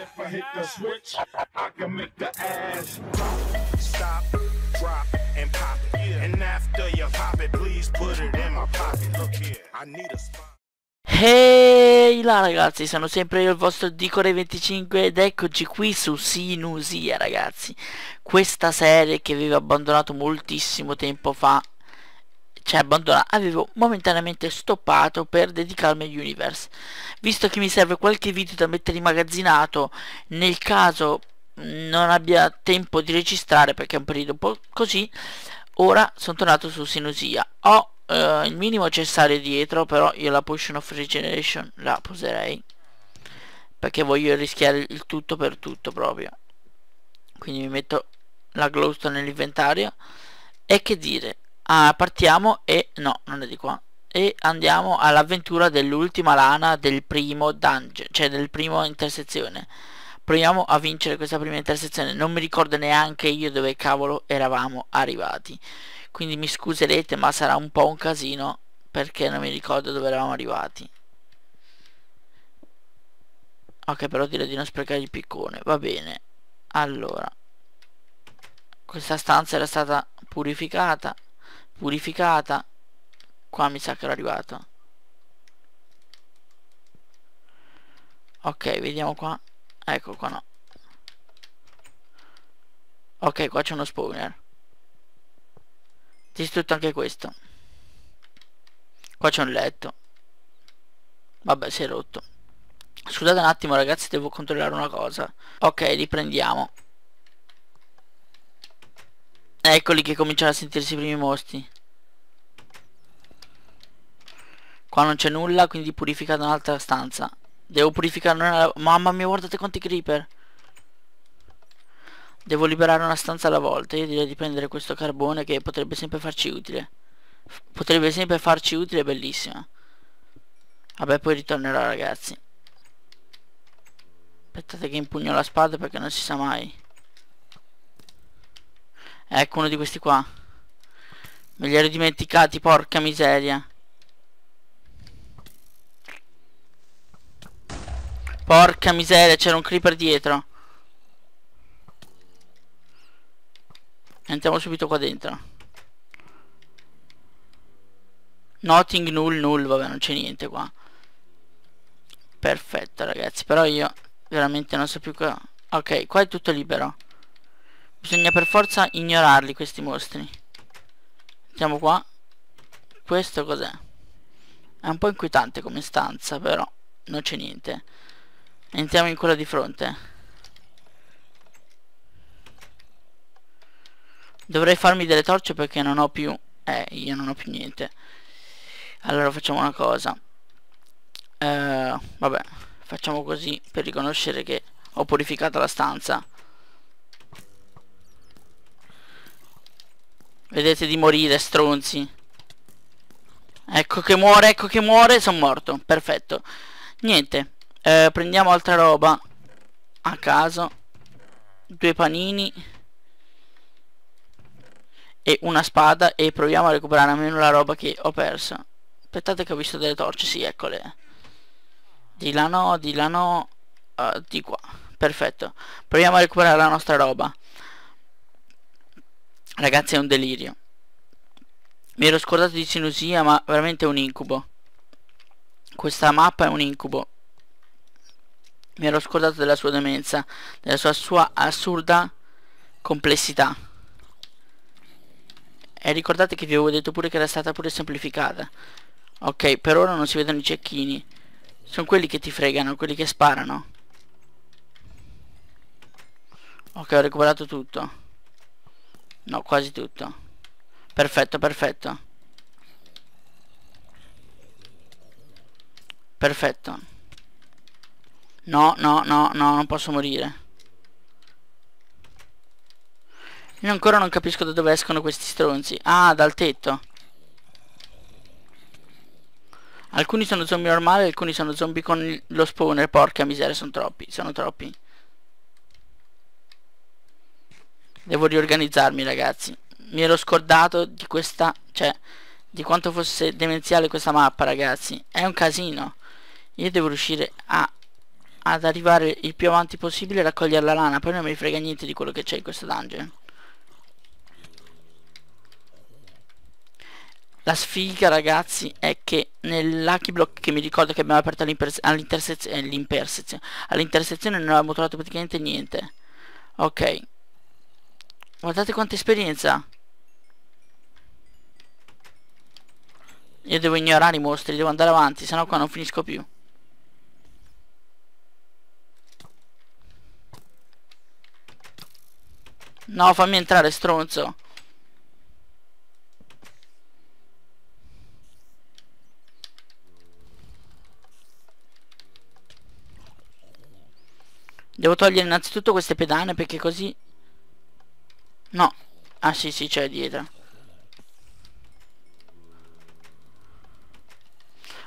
if I hit the switch, I can make the ass drop, stop, drop, and pop it. And after you pop it, please put it in my pocket. Look here, I need a spot. Ehi hey là ragazzi, sono sempre io il vostro Dicore25 ed eccoci qui su Sinusia ragazzi Questa serie che avevo abbandonato moltissimo tempo fa cioè abbandona, avevo momentaneamente stoppato per dedicarmi agli universe. Visto che mi serve qualche video da mettere immagazzinato nel caso non abbia tempo di registrare perché è un periodo un po' così, ora sono tornato su Sinusia. Ho eh, il minimo cessare dietro, però io la Potion of Regeneration la poserei perché voglio rischiare il tutto per tutto proprio. Quindi mi metto la glowstone nell'inventario e che dire ah, partiamo e no non è di qua e andiamo all'avventura dell'ultima lana del primo dungeon cioè del primo intersezione proviamo a vincere questa prima intersezione non mi ricordo neanche io dove cavolo eravamo arrivati quindi mi scuserete ma sarà un po' un casino perché non mi ricordo dove eravamo arrivati ok però direi di non sprecare il piccone va bene allora questa stanza era stata purificata purificata qua mi sa che ero arrivato ok vediamo qua ecco qua no ok qua c'è uno spawner distrutto anche questo qua c'è un letto vabbè si è rotto scusate un attimo ragazzi devo controllare una cosa ok riprendiamo Eccoli che cominciano a sentirsi i primi mostri. Qua non c'è nulla, quindi purificate un'altra stanza. Devo purificare una... Mamma mia, guardate quanti creeper. Devo liberare una stanza alla volta. Io direi di prendere questo carbone che potrebbe sempre farci utile. F potrebbe sempre farci utile, bellissima. Vabbè, poi ritornerò, ragazzi. Aspettate che impugno la spada perché non si sa mai. Ecco uno di questi qua. Me li ero dimenticati, porca miseria. Porca miseria, c'era un creeper dietro. Entriamo subito qua dentro. Nothing, null, null, vabbè, non c'è niente qua. Perfetto, ragazzi, però io veramente non so più cosa... Ok, qua è tutto libero. Bisogna per forza ignorarli questi mostri Andiamo qua Questo cos'è? È un po' inquietante come stanza però Non c'è niente Entriamo in quella di fronte Dovrei farmi delle torce perché non ho più Eh io non ho più niente Allora facciamo una cosa eh, Vabbè Facciamo così per riconoscere che ho purificato la stanza Vedete di morire, stronzi. Ecco che muore, ecco che muore, sono morto. Perfetto. Niente. Eh, prendiamo altra roba. A caso. Due panini. E una spada. E proviamo a recuperare almeno la roba che ho perso. Aspettate che ho visto delle torce. Sì, eccole. Di là no, di là no. Uh, di qua. Perfetto. Proviamo a recuperare la nostra roba. Ragazzi è un delirio Mi ero scordato di sinusia ma veramente è un incubo Questa mappa è un incubo Mi ero scordato della sua demenza Della sua, sua assurda complessità E ricordate che vi avevo detto pure che era stata pure semplificata Ok per ora non si vedono i cecchini Sono quelli che ti fregano Quelli che sparano Ok ho recuperato tutto No, quasi tutto. Perfetto, perfetto. Perfetto. No, no, no, no, non posso morire. Io ancora non capisco da dove escono questi stronzi. Ah, dal tetto. Alcuni sono zombie normali, alcuni sono zombie con lo spawner. Porca miseria, sono troppi, sono troppi. Devo riorganizzarmi ragazzi Mi ero scordato di questa Cioè di quanto fosse demenziale questa mappa ragazzi È un casino Io devo riuscire a Ad arrivare il più avanti possibile e raccogliere la lana Poi non mi frega niente di quello che c'è in questo dungeon La sfiga ragazzi è che nel Lucky Block che mi ricordo che abbiamo aperto all'intersezione all all'intersezione non abbiamo trovato praticamente niente Ok Guardate quanta esperienza. Io devo ignorare i mostri, devo andare avanti, sennò qua non finisco più. No, fammi entrare, stronzo. Devo togliere innanzitutto queste pedane perché così No. Ah sì sì c'è dietro.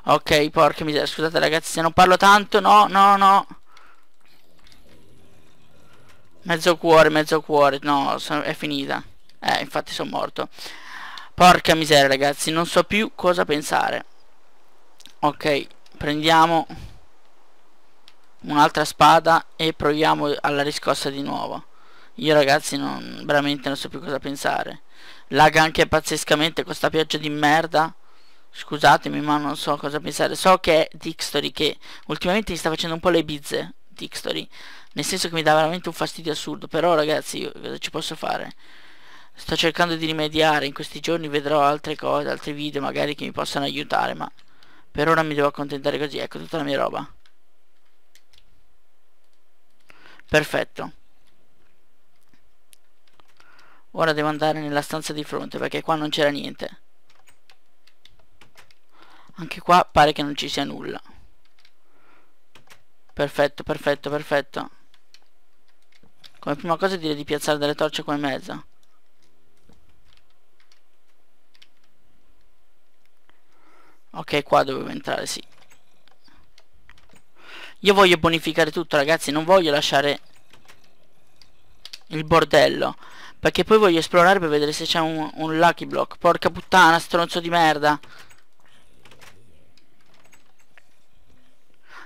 Ok, porca miseria, scusate ragazzi se non parlo tanto, no, no, no. Mezzo cuore, mezzo cuore, no, è finita. Eh, infatti sono morto. Porca miseria ragazzi, non so più cosa pensare. Ok, prendiamo un'altra spada e proviamo alla riscossa di nuovo. Io ragazzi non, veramente non so più cosa pensare. Laga anche pazzescamente questa pioggia di merda. Scusatemi ma non so cosa pensare. So che è Dixtory che ultimamente mi sta facendo un po' le bizze. Dixtory. Nel senso che mi dà veramente un fastidio assurdo. Però ragazzi io cosa ci posso fare? Sto cercando di rimediare. In questi giorni vedrò altre cose, altri video magari che mi possano aiutare. Ma per ora mi devo accontentare così. Ecco tutta la mia roba. Perfetto. Ora devo andare nella stanza di fronte perché qua non c'era niente. Anche qua pare che non ci sia nulla. Perfetto, perfetto, perfetto. Come prima cosa direi di piazzare delle torce qua in mezzo. Ok, qua dovevo entrare, sì. Io voglio bonificare tutto, ragazzi. Non voglio lasciare il bordello. Perché poi voglio esplorare per vedere se c'è un, un lucky block Porca puttana stronzo di merda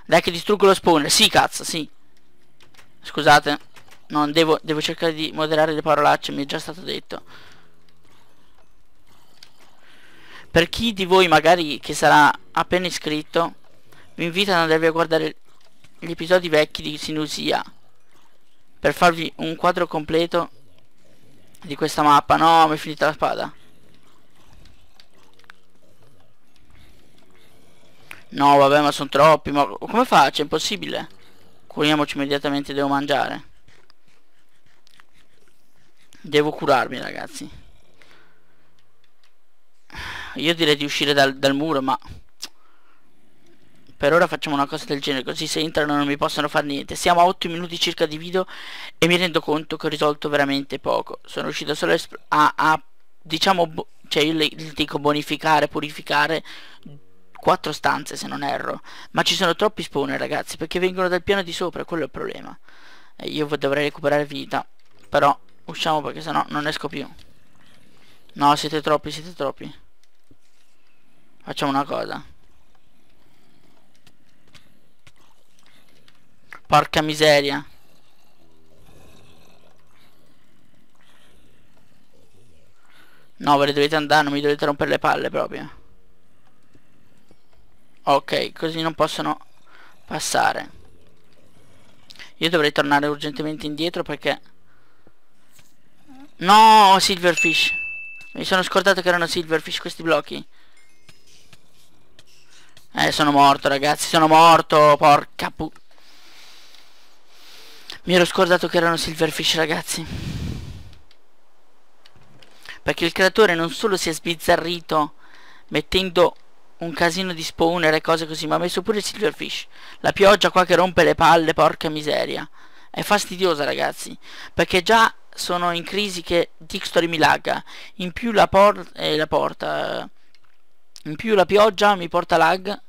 Dai che distruggo lo spawner Sì cazzo sì Scusate Non devo, devo cercare di moderare le parolacce Mi è già stato detto Per chi di voi magari che sarà appena iscritto Vi invito ad andare a guardare gli episodi vecchi di Sinusia per farvi un quadro completo di questa mappa no mi è finita la spada no vabbè ma sono troppi ma come faccio è impossibile curiamoci immediatamente devo mangiare devo curarmi ragazzi io direi di uscire dal, dal muro ma per ora facciamo una cosa del genere così se entrano non mi possono fare niente siamo a 8 minuti circa di video e mi rendo conto che ho risolto veramente poco sono riuscito solo a, a diciamo cioè io le, le dico bonificare purificare quattro stanze se non erro ma ci sono troppi spawner ragazzi perché vengono dal piano di sopra quello è il problema e io dovrei recuperare vita però usciamo perché sennò non esco più no siete troppi siete troppi facciamo una cosa Porca miseria. No, ve le dovete andare, non mi dovete rompere le palle proprio. Ok, così non possono passare. Io dovrei tornare urgentemente indietro perché... No, Silverfish. Mi sono scordato che erano Silverfish questi blocchi. Eh, sono morto ragazzi, sono morto, porca puttana. Mi ero scordato che erano silverfish ragazzi Perché il creatore non solo si è sbizzarrito Mettendo un casino di spawner e cose così Ma ha messo pure silverfish La pioggia qua che rompe le palle porca miseria È fastidiosa ragazzi Perché già sono in crisi che Dickstory mi lagga In più la, por eh, la porta eh, In più la pioggia mi porta lag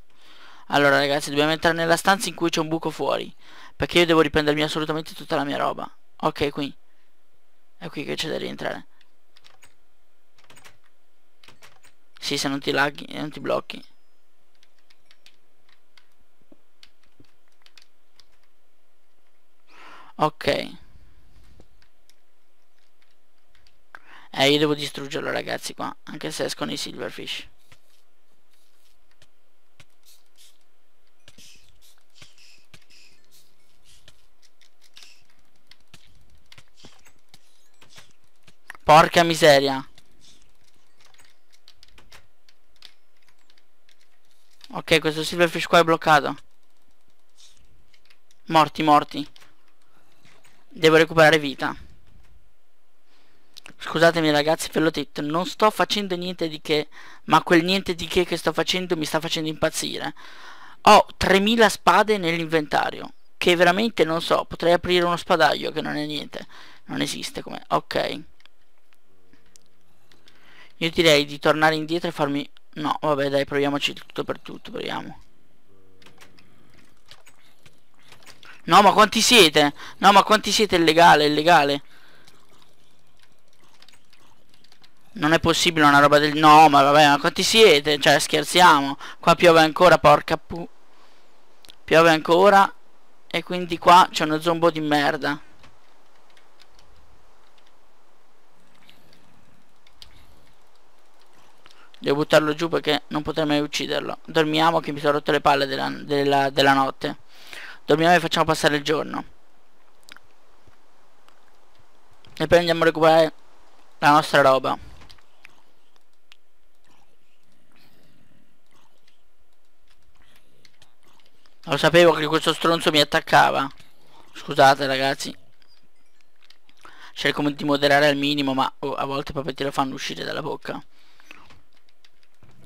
Allora ragazzi dobbiamo entrare nella stanza in cui c'è un buco fuori perché io devo riprendermi assolutamente tutta la mia roba. Ok, qui. È qui che c'è da rientrare. Sì, se non ti laghi e eh, non ti blocchi. Ok. Eh, io devo distruggerlo, ragazzi, qua. Anche se escono i silverfish. Porca miseria. Ok, questo silverfish qua è bloccato. Morti, morti. Devo recuperare vita. Scusatemi ragazzi, ve l'ho detto, non sto facendo niente di che, ma quel niente di che che sto facendo mi sta facendo impazzire. Ho 3000 spade nell'inventario, che veramente non so, potrei aprire uno spadaglio che non è niente, non esiste come... Ok. Io direi di tornare indietro e farmi... No, vabbè, dai, proviamoci tutto per tutto, proviamo. No, ma quanti siete? No, ma quanti siete? È legale, è legale. Non è possibile una roba del... No, ma vabbè, ma quanti siete? Cioè, scherziamo. Qua piove ancora, porca pu... Piove ancora. E quindi qua c'è uno zombo di merda. Devo buttarlo giù perché non potrei mai ucciderlo. Dormiamo che mi sono rotto le palle della, della, della notte. Dormiamo e facciamo passare il giorno. E poi andiamo a recuperare la nostra roba. Lo sapevo che questo stronzo mi attaccava. Scusate ragazzi. Cerco di moderare al minimo ma oh, a volte i papetti lo fanno uscire dalla bocca.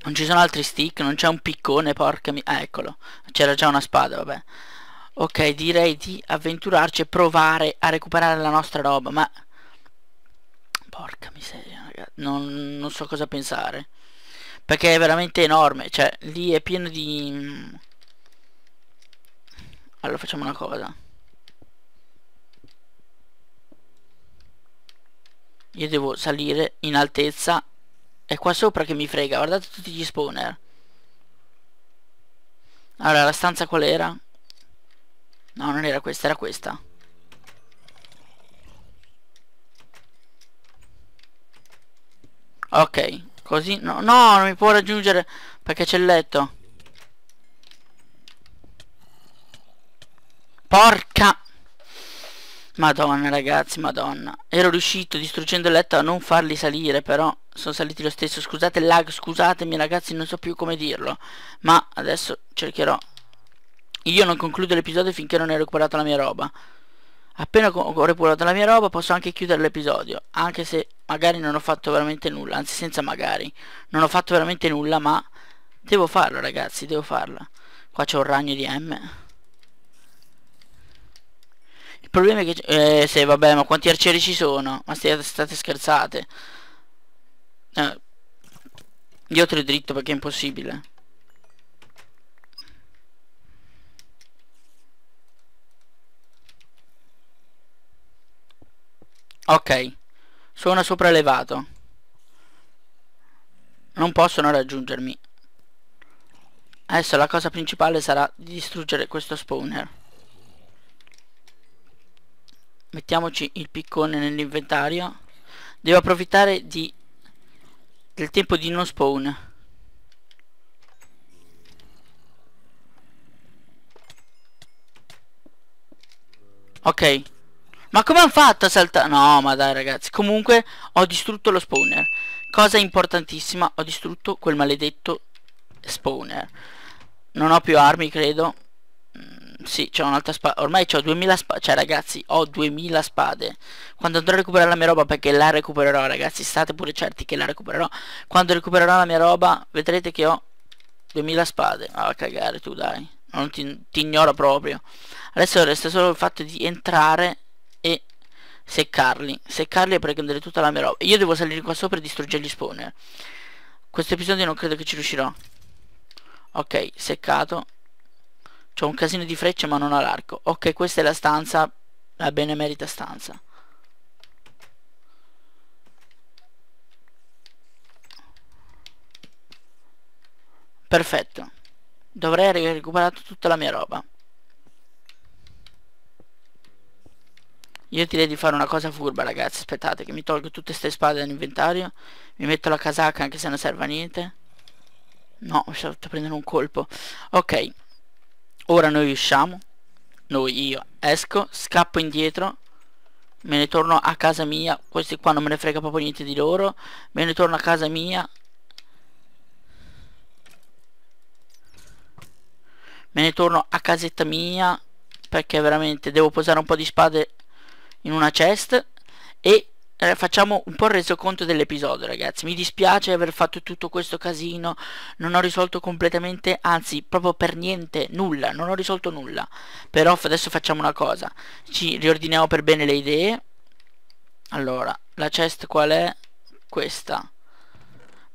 Non ci sono altri stick, non c'è un piccone, porca mi... Ah, eccolo. C'era già una spada, vabbè. Ok, direi di avventurarci e provare a recuperare la nostra roba, ma... Porca miseria, ragazzi. Non, non so cosa pensare. Perché è veramente enorme, cioè, lì è pieno di... Mm. Allora facciamo una cosa. Io devo salire in altezza è qua sopra che mi frega, guardate tutti gli spawner. Allora, la stanza qual era? No, non era questa, era questa. Ok, così... No, no, non mi può raggiungere perché c'è il letto. Porca... Madonna, ragazzi, madonna. Ero riuscito, distruggendo il letto, a non farli salire, però sono saliti lo stesso scusate lag scusatemi ragazzi non so più come dirlo ma adesso cercherò io non concludo l'episodio finché non ho recuperato la mia roba appena ho recuperato la mia roba posso anche chiudere l'episodio anche se magari non ho fatto veramente nulla anzi senza magari non ho fatto veramente nulla ma devo farlo ragazzi devo farlo qua c'è un ragno di M il problema è che eh, se vabbè ma quanti arcieri ci sono ma state, state scherzate eh, io te dritto perché è impossibile ok sono sopraelevato non possono raggiungermi adesso la cosa principale sarà di distruggere questo spawner mettiamoci il piccone nell'inventario devo approfittare di del tempo di non spawn Ok Ma come hanno fatto a saltare? No ma dai ragazzi Comunque ho distrutto lo spawner Cosa importantissima Ho distrutto quel maledetto spawner Non ho più armi credo sì, c'ho un'altra spada. Ormai ho 2000 spade. Cioè, ragazzi, ho 2000 spade. Quando andrò a recuperare la mia roba, perché la recupererò, ragazzi, state pure certi che la recupererò. Quando recupererò la mia roba, vedrete che ho 2000 spade. Ah, cagare tu, dai. Non ti, ti ignoro proprio. Adesso resta solo il fatto di entrare e seccarli. Seccarli e prendere tutta la mia roba. Io devo salire qua sopra e distruggere gli spawner. Questo episodio non credo che ci riuscirò. Ok, seccato. C'ho un casino di frecce ma non ho l'arco. Ok, questa è la stanza, la benemerita stanza. Perfetto. Dovrei aver recuperato tutta la mia roba. Io direi di fare una cosa furba ragazzi, aspettate che mi tolgo tutte queste spade dall'inventario, mi metto la casacca anche se non serve a niente. No, ho sono fatto prendere un colpo. Ok, Ora noi usciamo, noi io esco, scappo indietro, me ne torno a casa mia, questi qua non me ne frega proprio niente di loro, me ne torno a casa mia, me ne torno a casetta mia, perché veramente devo posare un po' di spade in una chest e eh, facciamo un po' il resoconto dell'episodio ragazzi mi dispiace aver fatto tutto questo casino non ho risolto completamente anzi proprio per niente nulla non ho risolto nulla però adesso facciamo una cosa ci riordiniamo per bene le idee allora la chest qual è? questa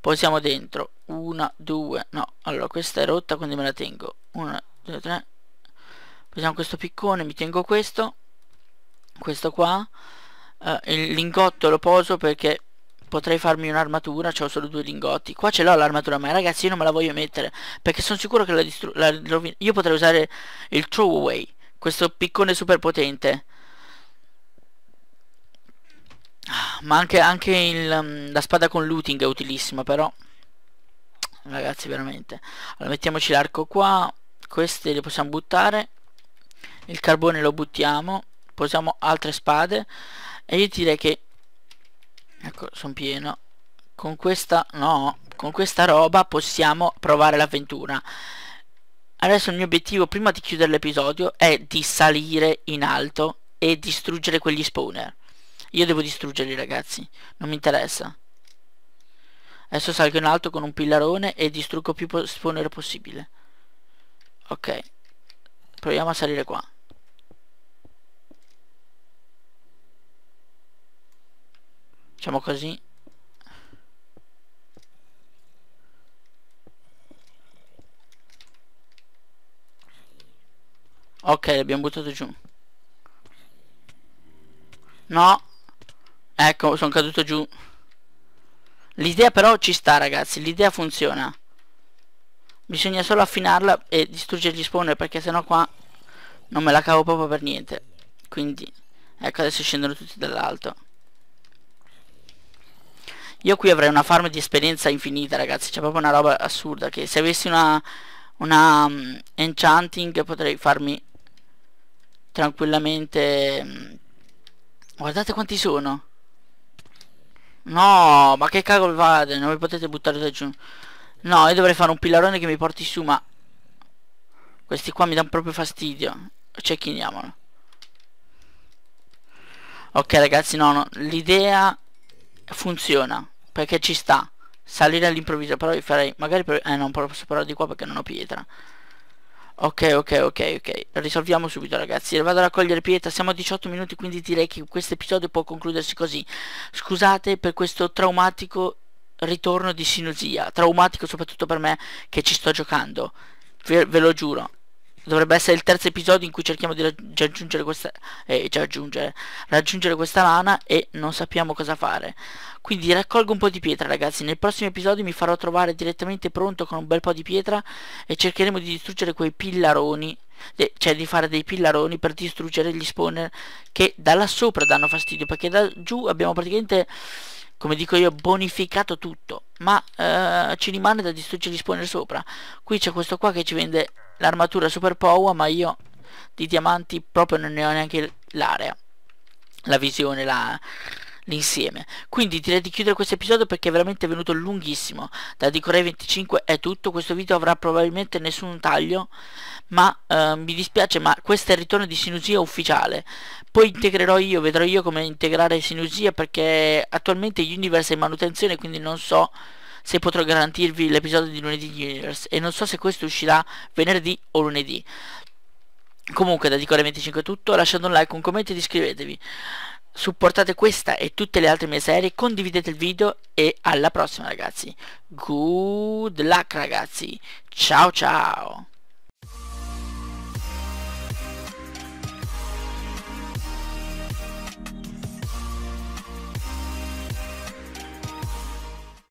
poi siamo dentro una, due, no allora questa è rotta quindi me la tengo una, due, tre prendiamo questo piccone mi tengo questo questo qua uh, il lingotto lo poso perché potrei farmi un'armatura, ho solo due lingotti. Qua ce l'ho l'armatura, ma ragazzi io non me la voglio mettere, perché sono sicuro che la, distru- Io potrei usare il throwaway, questo piccone super potente. Ah, ma anche, anche il, mm, la spada con looting è utilissima però. Ragazzi veramente. Allora mettiamoci l'arco qua, queste le possiamo buttare. Il carbone lo buttiamo, posiamo altre spade e io direi che ecco sono pieno con questa no con questa roba possiamo provare l'avventura adesso il mio obiettivo prima di chiudere l'episodio è di salire in alto e distruggere quegli spawner io devo distruggerli ragazzi non mi interessa adesso salgo in alto con un pillarone e distruggo più spawner possibile ok proviamo a salire qua Facciamo così ok l'abbiamo buttato giù no ecco sono caduto giù l'idea però ci sta ragazzi l'idea funziona bisogna solo affinarla e distruggere gli spawner perché sennò qua non me la cavo proprio per niente quindi ecco adesso scendono tutti dall'alto io qui avrei una farm di esperienza infinita ragazzi C'è proprio una roba assurda Che se avessi una, una um, enchanting potrei farmi tranquillamente mm, Guardate quanti sono No ma che cavolo vade Non vi potete buttare da giù No io dovrei fare un pillarone che mi porti su ma Questi qua mi danno proprio fastidio Cecchiniamolo Ok ragazzi no, no. L'idea funziona perché ci sta salire all'improvviso però io farei magari per, eh non posso parlare di qua perché non ho pietra ok ok ok ok risolviamo subito ragazzi vado a raccogliere pietra siamo a 18 minuti quindi direi che questo episodio può concludersi così scusate per questo traumatico ritorno di sinusia traumatico soprattutto per me che ci sto giocando ve, ve lo giuro dovrebbe essere il terzo episodio in cui cerchiamo di raggiungere questa, eh, aggiungere, raggiungere questa lana e non sappiamo cosa fare. Quindi raccolgo un po' di pietra ragazzi, nel prossimo episodio mi farò trovare direttamente pronto con un bel po' di pietra e cercheremo di distruggere quei pillaroni, cioè di fare dei pillaroni per distruggere gli spawner che da là sopra danno fastidio, perché da giù abbiamo praticamente come dico io, bonificato tutto, ma eh, ci rimane da distruggere gli spawner sopra. Qui c'è questo qua che ci vende l'armatura super power ma io di diamanti proprio non ne ho neanche l'area la visione la l'insieme. Quindi direi di chiudere questo episodio perché è veramente venuto lunghissimo. Da Dicorei 25 è tutto, questo video avrà probabilmente nessun taglio, ma eh, mi dispiace, ma questo è il ritorno di Sinusia ufficiale. Poi integrerò io, vedrò io come integrare Sinusia perché attualmente Universe è in manutenzione, quindi non so se potrò garantirvi l'episodio di lunedì Universe e non so se questo uscirà venerdì o lunedì. Comunque da Dicore 25 è tutto, lasciate un like, un commento e iscrivetevi. Supportate questa e tutte le altre mie serie, condividete il video e alla prossima ragazzi. Good luck ragazzi. Ciao ciao.